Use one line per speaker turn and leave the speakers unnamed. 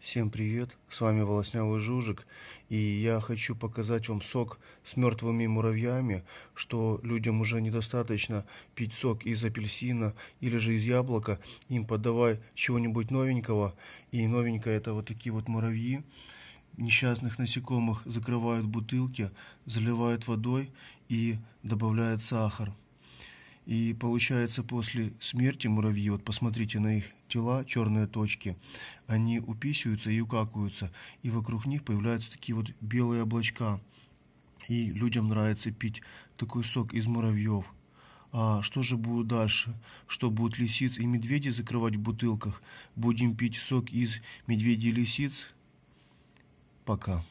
Всем привет, с вами Волоснявый Жужик, и я хочу показать вам сок с мертвыми муравьями, что людям уже недостаточно пить сок из апельсина или же из яблока, им подавай чего-нибудь новенького, и новенькое это вот такие вот муравьи, несчастных насекомых закрывают бутылки, заливают водой и добавляют сахар. И получается, после смерти муравьи, вот посмотрите на их тела, черные точки, они уписываются и укакуются, и вокруг них появляются такие вот белые облачка. И людям нравится пить такой сок из муравьев. А что же будет дальше? Что будут лисиц и медведи закрывать в бутылках? Будем пить сок из медведей и лисиц?
Пока.